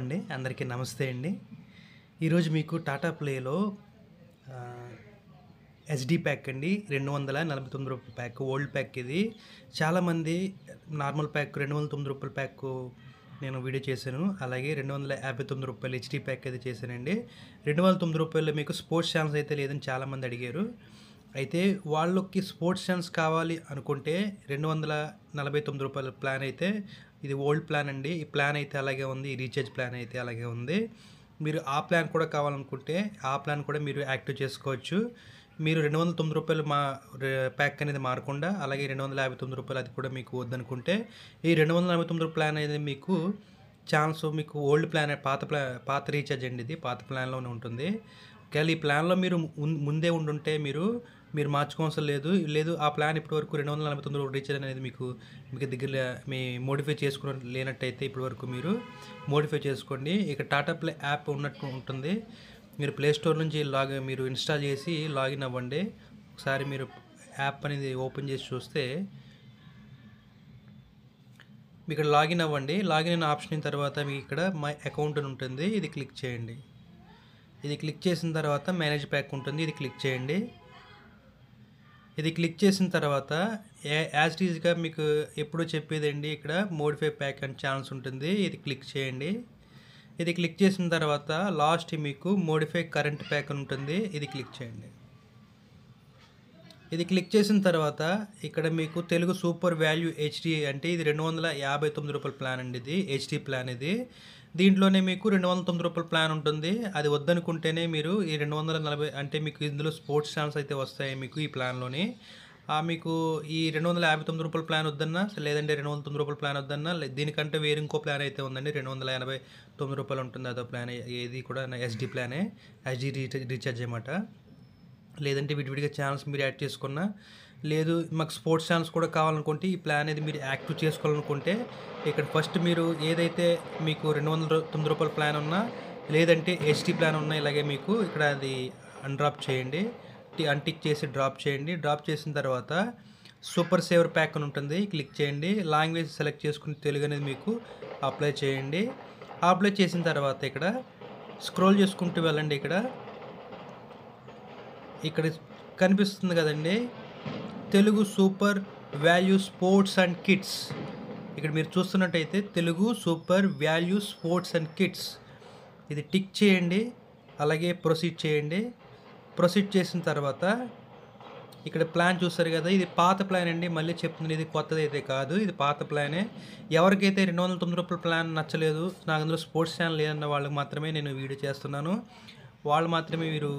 అండి అందరికీ నమస్తే అండి ఈరోజు మీకు టాటా ప్లేలో ఎస్డి ప్యాక్ అండి రెండు వందల నలభై తొమ్మిది రూపాయల ప్యాక్ ఓల్డ్ ప్యాక్ ఇది చాలామంది నార్మల్ ప్యాక్ రెండు వందల తొమ్మిది రూపాయల ప్యాక్ నేను వీడియో చేశాను అలాగే రెండు వందల యాభై తొమ్మిది రూపాయలు హెచ్డి ప్యాక్ అయితే చేశానండి రెండు వందల తొమ్మిది రూపాయలు మీకు స్పోర్ట్స్ ఛాన్స్ అయితే లేదని చాలామంది అడిగారు అయితే వాళ్ళకి స్పోర్ట్స్ ఛాన్స్ కావాలి అనుకుంటే రెండు వందల నలభై తొమ్మిది రూపాయల ప్లాన్ అయితే ఇది ఓల్డ్ ప్లాన్ అండి ఈ ప్లాన్ అయితే అలాగే ఉంది ఈ రీఛార్జ్ ప్లాన్ అయితే అలాగే ఉంది మీరు ఆ ప్లాన్ కూడా కావాలనుకుంటే ఆ ప్లాన్ కూడా మీరు యాక్టివ్ చేసుకోవచ్చు మీరు రెండు వందల తొమ్మిది రూపాయలు మా ప్యాక్ అనేది మారకుండా అలాగే రెండు వందల యాభై తొమ్మిది రూపాయలు అది కూడా మీకు వద్దనుకుంటే ఈ రెండు వందల యాభై తొమ్మిది రూపాయలు ప్లాన్ అనేది మీకు ఛాన్స్ మీకు ఓల్డ్ ప్లాన్ పాత ప్లా పాత రీఛార్జ్ అండి ఇది పాత ప్లాన్లోనే ఉంటుంది ఒకవేళ ఈ ప్లాన్లో మీరు ముందే ఉండుంటే మీరు మీరు మార్చుకోవాల్సిన లేదు లేదు ఆ ప్లాన్ ఇప్పటివరకు రెండు వందల నలభై తొమ్మిది రీఛార్జ్ అనేది మీకు మీకు దగ్గర మీ మోడిఫై చేసుకుని లేనట్టయితే ఇప్పటివరకు మీరు మోడిఫై చేసుకోండి ఇక టాటా ప్లే యాప్ ఉన్నట్టు ఉంటుంది మీరు ప్లే స్టోర్ నుంచి లాగ్ మీరు ఇన్స్టాల్ చేసి లాగిన్ అవ్వండి ఒకసారి మీరు యాప్ అనేది ఓపెన్ చేసి చూస్తే ఇక్కడ లాగిన్ అవ్వండి లాగిన్ అయిన ఆప్షన్ అయిన తర్వాత మీకు ఇక్కడ మై అకౌంట్ అని ఉంటుంది ఇది క్లిక్ చేయండి ఇది క్లిక్ చేసిన తర్వాత మేనేజ్ ప్యాక్ ఉంటుంది ఇది క్లిక్ చేయండి ఇది క్లిక్ చేసిన తర్వాత యాజ్ ఈజ్గా మీకు ఎప్పుడు చెప్పేదండి ఇక్కడ మోడిఫై ప్యాక్ అండ్ ఛానల్స్ ఉంటుంది ఇది క్లిక్ చేయండి ఇది క్లిక్ చేసిన తర్వాత లాస్ట్ మీకు మోడిఫై కరెంట్ ప్యాక్ ఉంటుంది ఇది క్లిక్ చేయండి ఇది క్లిక్ చేసిన తర్వాత ఇక్కడ మీకు తెలుగు సూపర్ వాల్యూ హెచ్డి అంటే ఇది రెండు వందల యాభై తొమ్మిది రూపాయల ప్లాన్ అండి ఇది హెచ్డి ప్లాన్ ఇది దీంట్లోనే మీకు రెండు వందల తొమ్మిది రూపాయల ప్లాన్ ఉంటుంది అది వద్దనుకుంటేనే మీరు ఈ రెండు వందల నలభై అంటే మీకు ఇందులో స్పోర్ట్స్ ఛానల్స్ అయితే వస్తాయి మీకు ఈ ప్లాన్లోని మీకు ఈ రెండు వందల యాభై తొమ్మిది రూపాయల ప్లాన్ వద్దన్నా లేదంటే రెండు వందల తొమ్మిది రూపాయల ప్లాన్ వద్దన్నా దీనికంటే వేరే ఇంకో ప్లాన్ అయితే ఉందండి రెండు వందల ఎనభై తొమ్మిది రూపాయలు ఉంటుంది అదో ప్లాన్ ఏది కూడా ఎస్డి ప్లానే ఎస్డీ రీఛార్జ్ అన్నమాట లేదంటే విడివిడిగా ఛానల్స్ మీరు యాడ్ చేసుకున్నా లేదు మాకు స్పోర్ట్స్ ఛానల్స్ కూడా కావాలనుకుంటే ఈ ప్లాన్ అనేది మీరు యాక్టివ్ చేసుకోవాలనుకుంటే ఇక్కడ ఫస్ట్ మీరు ఏదైతే మీకు రెండు వందల తొమ్మిది రూపాయల ప్లాన్ ఉన్నా లేదంటే ఎస్టీ ప్లాన్ ఉన్నా ఇలాగే మీకు ఇక్కడ అది అన్డ్రాప్ చేయండి అంటిక్ చేసి డ్రాప్ చేయండి డ్రాప్ చేసిన తర్వాత సూపర్ సేవర్ ప్యాక్ అని ఉంటుంది క్లిక్ చేయండి లాంగ్వేజ్ సెలెక్ట్ చేసుకుని తెలుగు అనేది మీకు అప్లై చేయండి అప్లై చేసిన తర్వాత ఇక్కడ స్క్రోల్ చేసుకుంటూ వెళ్ళండి ఇక్కడ ఇక్కడ కనిపిస్తుంది కదండి Telugu super value sports and kids ఇక్కడ మీరు చూస్తున్నట్టయితే Telugu super value sports and kids ఇది టిక్ చేయండి అలాగే ప్రొసీడ్ చేయండి ప్రొసీడ్ చేసిన తర్వాత ఇక్కడ ప్లాన్ చూస్తారు కదా ఇది పాత ప్లాన్ అండి మళ్ళీ చెప్తుంది ఇది కొత్తది అయితే కాదు ఇది పాత ప్లానే ఎవరికైతే రెండు వందల తొమ్మిది రూపాయల ప్లాన్ నచ్చలేదు నాకు అందులో స్పోర్ట్స్ ఛానల్ లేదన్న వాళ్ళకి మాత్రమే నేను వీడియో చేస్తున్నాను వాళ్ళు మాత్రమే మీరు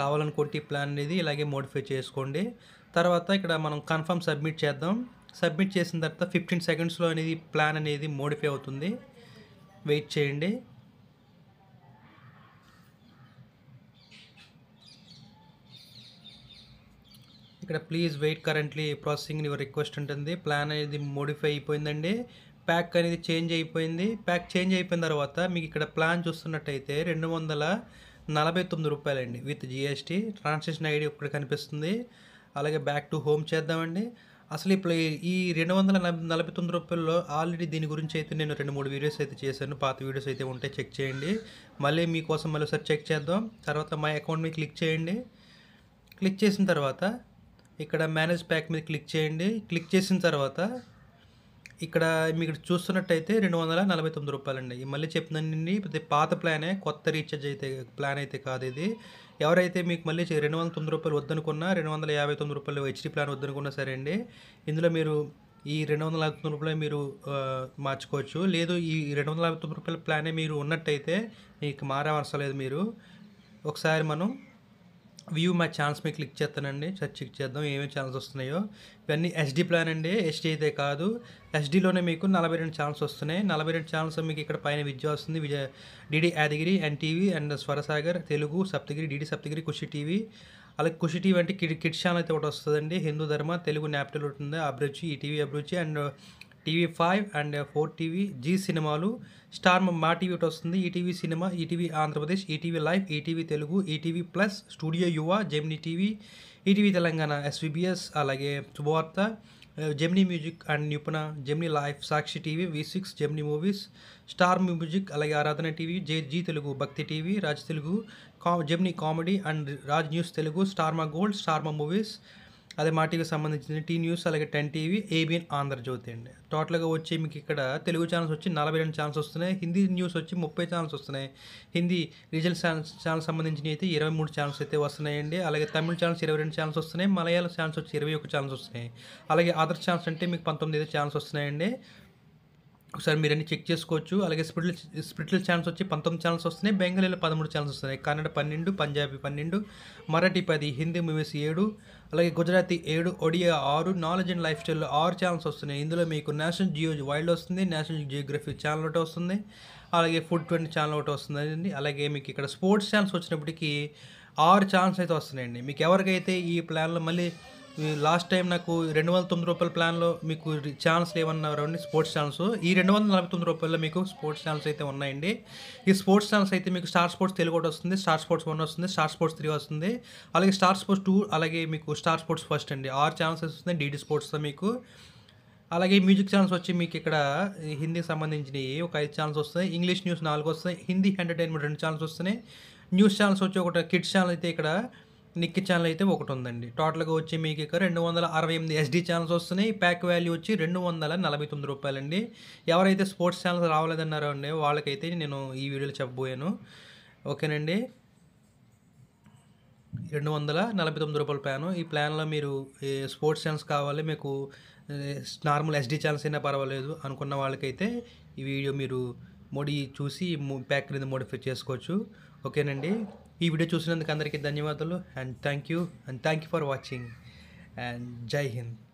కావాలనుకుంటే ఈ ప్లాన్ అనేది ఇలాగే మోడిఫై చేసుకోండి తర్వాత ఇక్కడ మనం కన్ఫర్మ్ సబ్మిట్ చేద్దాం సబ్మిట్ చేసిన తర్వాత ఫిఫ్టీన్ సెకండ్స్లో అనేది ప్లాన్ అనేది మోడిఫై అవుతుంది వెయిట్ చేయండి ఇక్కడ please wait currently processing your request ఉంటుంది ప్లాన్ అనేది మోడిఫై అయిపోయిందండి ప్యాక్ అనేది చేంజ్ అయిపోయింది ప్యాక్ చేంజ్ అయిపోయిన తర్వాత మీకు ఇక్కడ ప్లాన్ చూస్తున్నట్టయితే రెండు వందల నలభై తొమ్మిది రూపాయలండి విత్ జిఎస్టీ ట్రాన్సాక్షన్ ఐడి ఒకటి కనిపిస్తుంది అలాగే బ్యాక్ టు హోమ్ చేద్దామండి అసలు ఇప్పుడు ఈ రెండు వందల నలభై తొమ్మిది రూపాయల్లో ఆల్రెడీ దీని గురించి అయితే నేను రెండు మూడు వీడియోస్ అయితే చేశాను పాత వీడియోస్ అయితే ఉంటే చెక్ చేయండి మళ్ళీ మీకోసం మళ్ళీ ఒకసారి చెక్ చేద్దాం తర్వాత మై అకౌంట్ మీద క్లిక్ చేయండి క్లిక్ చేసిన తర్వాత ఇక్కడ మేనేజ్ ప్యాక్ మీద క్లిక్ చేయండి క్లిక్ చేసిన తర్వాత ఇక్కడ మీకు చూస్తున్నట్టయితే రెండు వందల నలభై తొమ్మిది రూపాయలండి మళ్ళీ చెప్పినండి ఇది పాత ప్లానే కొత్త రీఛార్జ్ అయితే ప్లాన్ అయితే కాదు ఇది ఎవరైతే మీకు మళ్ళీ రెండు వందల తొమ్మిది రూపాయలు వద్దనుకున్నా రెండు వందల యాభై తొమ్మిది రూపాయలు హెచ్డీ ప్లాన్ వద్దనుకున్నా సరే అండి ఇందులో మీరు ఈ రెండు వందల యాభై తొమ్మిది రూపాయలు మీరు మార్చుకోవచ్చు లేదు ఈ రెండు వందల యాభై తొమ్మిది రూపాయల ప్లానే మీరు ఉన్నట్టయితే మీకు అవసరం లేదు మీరు ఒకసారి మనం వ్యూ మా ఛాన్స్ మీద క్లిక్ చేస్తానండి క్లిక్ చేద్దాం ఏమేమి ఛాన్స్ వస్తున్నాయో ఇవన్నీ ఎస్డి ప్లాన్ అండి ఎస్డీ అయితే కాదు ఎస్డీలోనే మీకు నలభై రెండు ఛాన్స్ వస్తున్నాయి నలభై రెండు ఛాన్స్ మీకు ఇక్కడ పైన విద్య వస్తుంది Vijaya DD Yadagiri and TV and Swarasagar Telugu Saptagiri DD Saptagiri Kushi TV అలాగే కుషి టీవీ అంటే కిడ్ కిడ్ ఛానల్ అయితే ఒకటి వస్తుందండి హిందూ ధర్మ తెలుగు నాప్టల్ ఉంటుంది Abhiruchi ETV Abhiruchi and TV five and four TV Zee Cinemalu star Maa TV ఒకటి వస్తుంది ETV cinema ETV Andhra Pradesh ETV live ETV Telugu ETV plus studio Yuva Gemini TV ETV Telangana SVBS అలాగే Subhavartha Gemini music and Nipuna Gemini life Sakshi TV V six Gemini movies star music అలాగే Aradhana TV జే G Telugu భక్తి TV Raj Telugu కా Gemini comedy and Raj news Telugu Star Maa gold Star Maa movies అదే మా టీవీకి సంబంధించిన tea news అలాగే ten TV ABN Andhra Jyothi అండి టోటల్గా వచ్చి మీకు ఇక్కడ తెలుగు ఛానల్స్ వచ్చి నలభై రెండు ఛానల్స్ వస్తున్నాయి హిందీ న్యూస్ వచ్చి ముప్పై ఛానల్స్ వస్తున్నాయి హిందీ రీజనల్ ఛానల్స్ ఛానల్ సంబంధించినవి అయితే ఇరవై మూడు ఛానల్స్ అయితే వస్తున్నాయండి అలాగే తమిళ ఛానల్స్ ఇరవై రెండు ఛానల్స్ వస్తున్నాయి మలయాళ ఛానల్స్ వచ్చి ఇరవై ఒక ఛానల్స్ వస్తున్నాయి అలాగే అదర్ ఛానల్స్ అంటే మీకు పంతొమ్మిది ఛానల్స్ వస్తున్నాయండి ఒకసారి మీరు అన్ని చెక్ చేసుకోవచ్చు అలాగే స్ప్లిట్ స్ప్లిట్ల ఛానల్స్ వచ్చి పంతొమ్మిది ఛానల్స్ వస్తున్నాయి బెంగళూరులో పదమూడు ఛానల్స్ వస్తున్నాయి కన్నడ పన్నెండు పంజాబీ పన్నెండు మరాఠీ పది హిందీ మూవీస్ ఏడు అలాగే గుజరాతీ ఏడు ఒడియా ఆరు నాలెడ్జ్ అండ్ లైఫ్ స్టైల్లో ఆరు ఛానల్స్ వస్తున్నాయి ఇందులో మీకు నేషనల్ జియో వైల్డ్ వస్తుంది నేషనల్ జియోగ్రఫీ ఛానల్ ఒకటి వస్తుంది అలాగే ఫుడ్ ట్వంటీ ఛానల్ ఒకటి వస్తుందండి అలాగే మీకు ఇక్కడ స్పోర్ట్స్ ఛానల్స్ వచ్చినప్పటికీ ఆరు ఛానల్స్ అయితే వస్తున్నాయండి మీకు ఎవరికైతే ఈ ప్లాన్లో మళ్ళీ లాస్ట్ టైం నాకు రెండు వందల తొమ్మిది రూపాయల ప్లాన్లో మీకు ఛానల్స్ ఏమన్నారండి స్పోర్ట్స్ ఛానల్స్ ఈ రెండు వందల నలభై తొమ్మిది రూపాయల్లో మీకు స్పోర్ట్స్ ఛానల్స్ అయితే ఉన్నాయండి ఈ స్పోర్ట్స్ ఛానల్స్ అయితే మీకు స్టార్ స్పోర్ట్స్ తెలుగు ఒకటి వస్తుంది స్టార్ స్పోర్ట్స్ వన్ వస్తుంది స్టార్ స్పోర్ట్స్ త్రీ వస్తుంది అలాగే స్టార్ స్పోర్ట్స్ టూ అలాగే మీకు స్టార్ స్పోర్ట్స్ ఫస్ట్ అండి ఆరు ఛానల్స్ వస్తుంది డీడీ స్పోర్ట్స్ మీకు అలాగే మ్యూజిక్ ఛానల్స్ వచ్చి మీకు ఇక్కడ హిందీకి సంబంధించినవి ఒక ఐదు ఛానల్స్ వస్తాయి ఇంగ్లీష్ న్యూస్ నాలుగు వస్తాయి హిందీ ఎంటర్టైన్మెంట్ రెండు ఛానల్స్ వస్తున్నాయి న్యూస్ ఛానల్స్ వచ్చి ఒకటి కిడ్స్ ఛానల్ అయితే ఇక్కడ నిక్కి ఛానల్ అయితే ఒకటి ఉందండి టోటల్గా వచ్చి మీకు ఇక్కడ రెండు వందల అరవై ఎనిమిది ఎస్డీ ఛానల్స్ వస్తున్నాయి ప్యాక్ వాల్యూ వచ్చి రెండు వందల నలభై తొమ్మిది రూపాయలండి ఎవరైతే స్పోర్ట్స్ ఛానల్స్ రావలేదన్నారో అండి వాళ్ళకైతే నేను ఈ వీడియోలో చెప్పబోయాను ఓకేనండి రెండు వందల నలభై తొమ్మిది రూపాయల ప్లాన్ ఈ ప్లాన్లో మీరు స్పోర్ట్స్ ఛానల్స్ కావాలి మీకు నార్మల్ ఎస్డీ ఛానల్స్ అయినా పర్వాలేదు అనుకున్న వాళ్ళకైతే ఈ వీడియో మీరు మోడీ చూసి ప్యాక్ మీద మోడిఫై చేసుకోవచ్చు ఓకేనండి ఈ వీడియో చూసినందుకు అందరికీ ధన్యవాదాలు and thank you and thank you for watching and Jai Hind